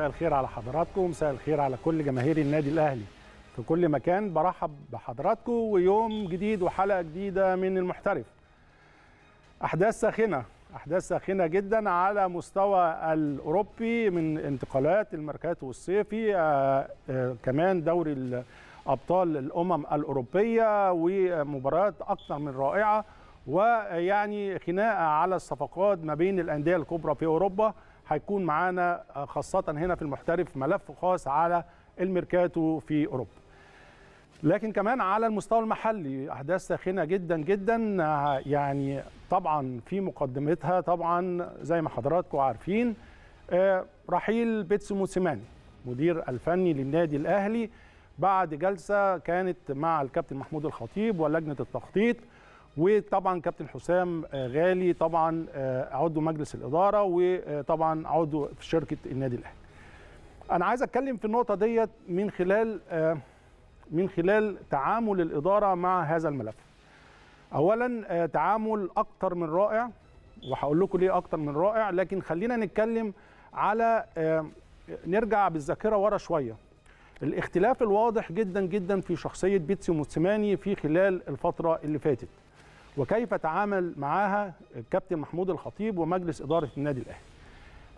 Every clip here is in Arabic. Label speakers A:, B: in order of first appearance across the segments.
A: مساء الخير على حضراتكم مساء الخير على كل جماهير النادي الاهلي في كل مكان برحب بحضراتكم ويوم جديد وحلقه جديده من المحترف احداث ساخنه احداث ساخنه جدا على مستوى الاوروبي من انتقالات الميركاتو الصيفي آه، آه، كمان دوري ابطال الامم الاوروبيه ومباريات اكثر من رائعه ويعني خناقه على الصفقات ما بين الانديه الكبرى في اوروبا هيكون معانا آه، خاصة هنا في المحترف ملف خاص على الميركاتو في أوروبا لكن كمان على المستوى المحلي أحداث ساخنة جدا جدا آه، يعني طبعا في مقدمتها طبعا زي ما حضراتكم عارفين آه، رحيل بيتسو موسيماني مدير الفني للنادي الأهلي بعد جلسة كانت مع الكابتن محمود الخطيب ولجنة التخطيط وطبعا كابتن حسام آه، غالي طبعا آه، عضو مجلس الاداره وطبعا عضو في شركه النادي الاهلي. انا عايز اتكلم في النقطه ديت من خلال آه، من خلال تعامل الاداره مع هذا الملف. اولا تعامل اكتر من رائع وهقول لكم ليه اكتر من رائع لكن خلينا نتكلم على نرجع بالذاكره ورا شويه. الاختلاف الواضح جدا جدا في شخصيه بيتسي موسيماني في خلال الفتره اللي فاتت. وكيف تعامل معاها الكابتن محمود الخطيب ومجلس اداره النادي الاهلي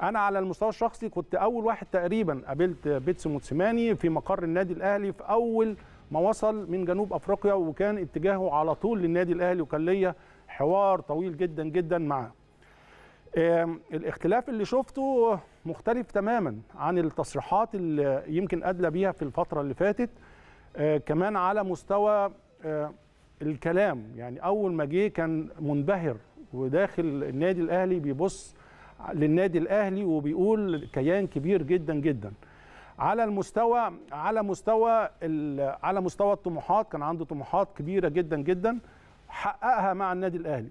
A: انا على المستوى الشخصي كنت اول واحد تقريبا قابلت بيتسو موتسيماني في مقر النادي الاهلي في اول ما وصل من جنوب افريقيا وكان اتجاهه على طول للنادي الاهلي وكان ليا حوار طويل جدا جدا معاه الاختلاف اللي شفته مختلف تماما عن التصريحات اللي يمكن ادلى بيها في الفتره اللي فاتت آه، كمان على مستوى آه، الكلام يعني اول ما جه كان منبهر وداخل النادي الاهلي بيبص للنادي الاهلي وبيقول كيان كبير جدا جدا على المستوى على مستوى على مستوى الطموحات كان عنده طموحات كبيره جدا جدا حققها مع النادي الاهلي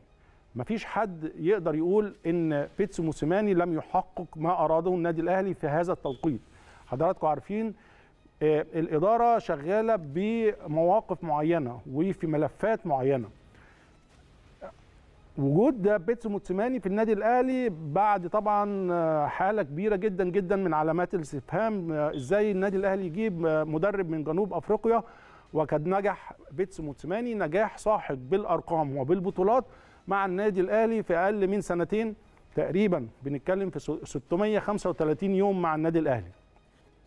A: مفيش حد يقدر يقول ان بيتسو موسيماني لم يحقق ما اراده النادي الاهلي في هذا التوقيت حضراتكم عارفين آه، الاداره شغاله بمواقف معينه وفي ملفات معينه وجود ده بيتسو موتسيماني في النادي الاهلي بعد طبعا آه، حاله كبيره جدا جدا من علامات الاستفهام آه، ازاي النادي الاهلي يجيب مدرب من جنوب افريقيا وقد نجح بيتسو موتسيماني نجاح ساحق بالارقام وبالبطولات مع النادي الاهلي في اقل من سنتين تقريبا بنتكلم في 635 يوم مع النادي الاهلي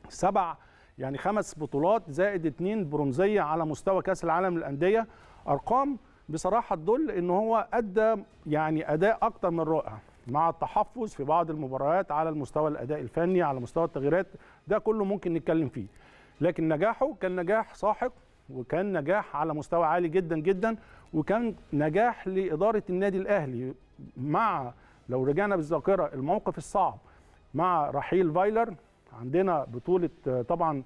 A: سبع يعني خمس بطولات زائد اثنين برونزيه على مستوى كاس العالم للانديه ارقام بصراحه تدل ان هو ادى يعني اداء اكتر من رائع مع التحفظ في بعض المباريات على المستوى الاداء الفني على مستوى التغييرات ده كله ممكن نتكلم فيه لكن نجاحه كان نجاح ساحق وكان نجاح على مستوى عالي جدا جدا وكان نجاح لاداره النادي الاهلي مع لو رجعنا بالذاكره الموقف الصعب مع رحيل فايلر عندنا بطوله طبعا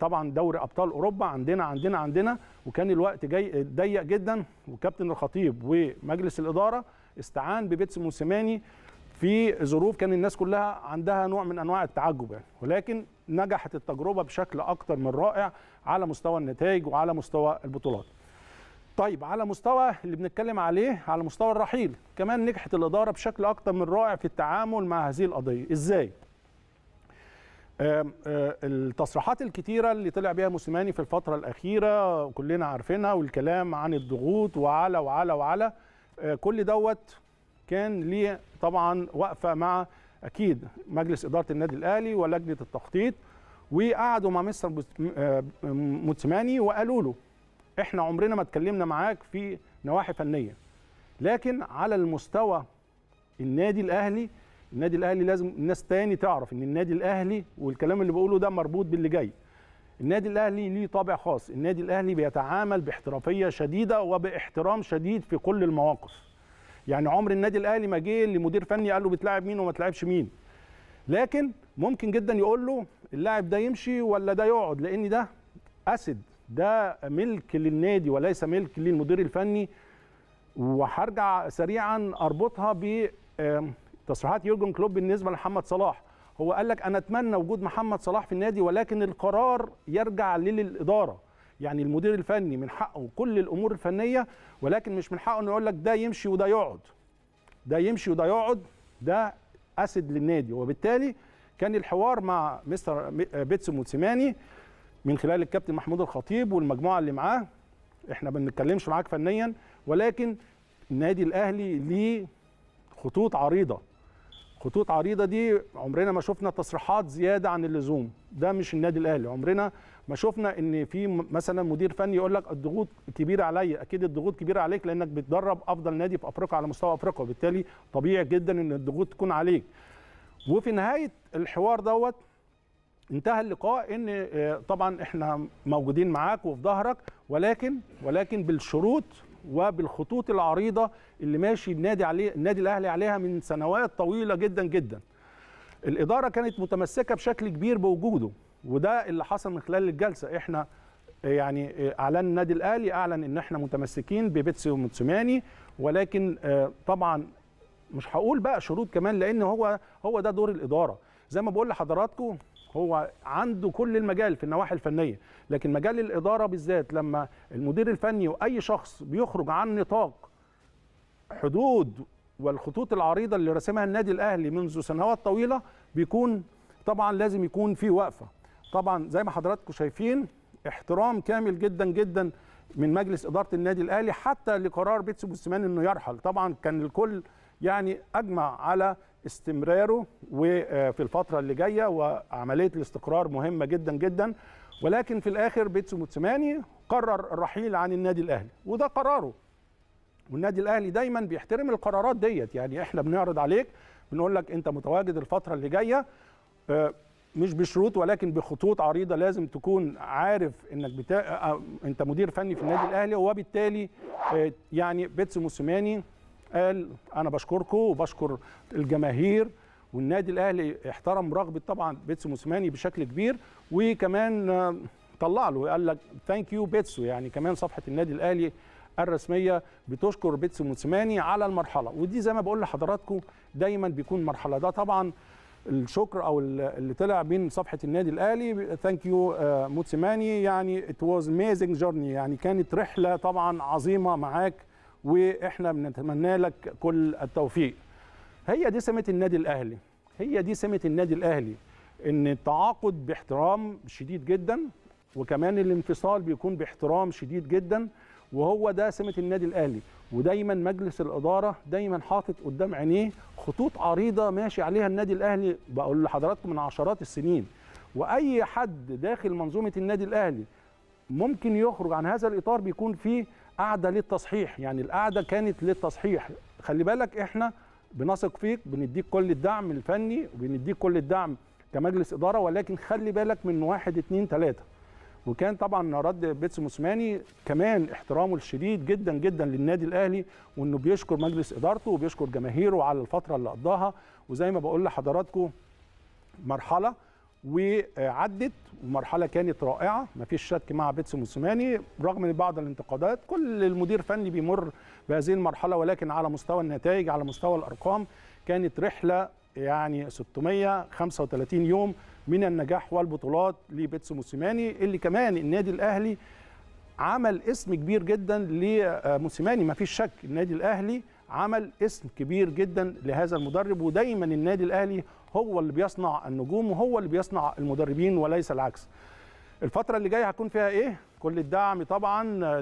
A: طبعا دوري ابطال اوروبا عندنا عندنا عندنا وكان الوقت جاي ضيق جدا وكابتن الخطيب ومجلس الاداره استعان ببيتس موسيماني في ظروف كان الناس كلها عندها نوع من انواع التعجب يعني ولكن نجحت التجربه بشكل اكثر من رائع على مستوى النتائج وعلى مستوى البطولات. طيب على مستوى اللي بنتكلم عليه على مستوى الرحيل كمان نجحت الاداره بشكل اكتر من رائع في التعامل مع هذه القضيه ازاي؟ التصريحات الكتيرة اللي طلع بيها موسيماني في الفترة الأخيرة كلنا عارفينها والكلام عن الضغوط وعلى وعلى وعلى كل دوت كان ليه طبعا وقفة مع أكيد مجلس إدارة النادي الأهلي ولجنة التخطيط وقعدوا مع مستر موسيماني وقالوا له احنا عمرنا ما اتكلمنا معاك في نواحي فنية لكن على المستوى النادي الأهلي النادي الاهلي لازم الناس تاني تعرف ان النادي الاهلي والكلام اللي بقوله ده مربوط باللي جاي النادي الاهلي ليه طابع خاص النادي الاهلي بيتعامل باحترافيه شديده وباحترام شديد في كل المواقف يعني عمر النادي الاهلي ما جه لمدير فني قال له بتلاعب مين وما تلعبش مين لكن ممكن جدا يقول له اللاعب ده يمشي ولا ده يقعد لان ده اسد ده ملك للنادي وليس ملك للمدير الفني وهرجع سريعا اربطها ب تصريحات يورجن كلوب بالنسبه لمحمد صلاح هو قال لك انا اتمنى وجود محمد صلاح في النادي ولكن القرار يرجع للاداره يعني المدير الفني من حقه كل الامور الفنيه ولكن مش من حقه انه يقول لك ده يمشي وده يقعد ده يمشي وده يقعد ده اسد للنادي وبالتالي كان الحوار مع مستر بيتسو موتسيماني من خلال الكابتن محمود الخطيب والمجموعه اللي معاه احنا ما بنتكلمش معاك فنيا ولكن النادي الاهلي ليه خطوط عريضه خطوط عريضه دي عمرنا ما شفنا تصريحات زياده عن اللزوم ده مش النادي الاهلي عمرنا ما شفنا ان في مثلا مدير فني يقول لك الضغوط كبيره عليا اكيد الضغوط كبيره عليك لانك بتدرب افضل نادي في افريقيا على مستوى افريقيا وبالتالي طبيعي جدا ان الضغوط تكون عليك وفي نهايه الحوار دوت انتهى اللقاء ان آه، طبعا احنا موجودين معاك وفي ظهرك ولكن ولكن بالشروط وبالخطوط العريضه اللي ماشي النادي عليه النادي الاهلي عليها من سنوات طويله جدا جدا. الاداره كانت متمسكه بشكل كبير بوجوده وده اللي حصل من خلال الجلسه احنا يعني اعلان النادي الاهلي اعلن ان احنا متمسكين ببيتسي وموتسوماني ولكن آه، طبعا مش هقول بقى شروط كمان لان هو هو ده دور الاداره زي ما بقول لحضراتكم هو عنده كل المجال في النواحي الفنيه لكن مجال الاداره بالذات لما المدير الفني واي شخص بيخرج عن نطاق حدود والخطوط العريضه اللي رسمها النادي الاهلي منذ سنوات طويله بيكون طبعا لازم يكون في وقفه طبعا زي ما حضراتكم شايفين احترام كامل جدا جدا من مجلس اداره النادي الاهلي حتى لقرار بيتسو بوسمان انه يرحل طبعا كان الكل يعني اجمع على استمراره وفي الفتره اللي جايه وعمليه الاستقرار مهمه جدا جدا ولكن في الاخر بيتسو موتسماني قرر الرحيل عن النادي الاهلي وده قراره والنادي الاهلي دايما بيحترم القرارات ديت يعني احنا بنعرض عليك بنقول لك انت متواجد الفتره اللي جايه آه، مش بشروط ولكن بخطوط عريضه لازم تكون عارف انك بتا... آه، آه، انت مدير فني في النادي الاهلي وبالتالي يعني بيتسو موسيماني قال انا بشكركم وبشكر الجماهير والنادي الاهلي احترم رغبه طبعا بيتسو موسيماني بشكل كبير وكمان طلع له قال لك ثانك يو بيتسو يعني كمان صفحه النادي الاهلي الرسميه بتشكر بيتسو موسيماني على المرحله ودي زي ما بقول لحضراتكم دايما بيكون مرحله ده طبعا الشكر او اللي طلع من صفحه النادي الاهلي ثانك آه، يو موتسيماني يعني ات واز اميزنج جورني يعني كانت رحله طبعا عظيمه معاك واحنا بنتمنى لك كل التوفيق هي دي سمه النادي الاهلي هي دي سمه النادي الاهلي ان التعاقد باحترام شديد جدا وكمان الانفصال بيكون باحترام شديد جدا وهو ده سمه النادي الاهلي ودايما مجلس الاداره دايما حاطط قدام عينيه خطوط عريضه ماشي عليها النادي الاهلي بقول لحضراتكم من عشرات السنين واي حد داخل منظومه النادي الاهلي ممكن يخرج عن هذا الاطار بيكون فيه قاعده للتصحيح يعني القاعده كانت للتصحيح خلي بالك احنا بنثق فيك بنديك كل الدعم الفني وبنديك كل الدعم كمجلس اداره ولكن خلي بالك من واحد اتنين ثلاثة وكان طبعا رد بيتس موسماني كمان احترامه الشديد جدا جدا للنادي الاهلي وانه بيشكر مجلس ادارته وبيشكر جماهيره على الفتره اللي قضاها وزي ما بقول لحضراتكم مرحله وعدت ومرحله كانت رائعه مفيش شك مع بيتسو موسيماني رغم بعض الانتقادات كل المدير فني بيمر بهذه المرحله ولكن على مستوى النتائج على مستوى الارقام كانت رحله يعني 635 يوم من النجاح والبطولات لبيتسو موسيماني اللي كمان النادي الاهلي عمل اسم كبير جدا لموسيماني مفيش شك النادي الاهلي عمل اسم كبير جدا لهذا المدرب ودايما النادي الاهلي هو اللي بيصنع النجوم وهو اللي بيصنع المدربين وليس العكس الفتره اللي جايه هكون فيها ايه كل الدعم طبعا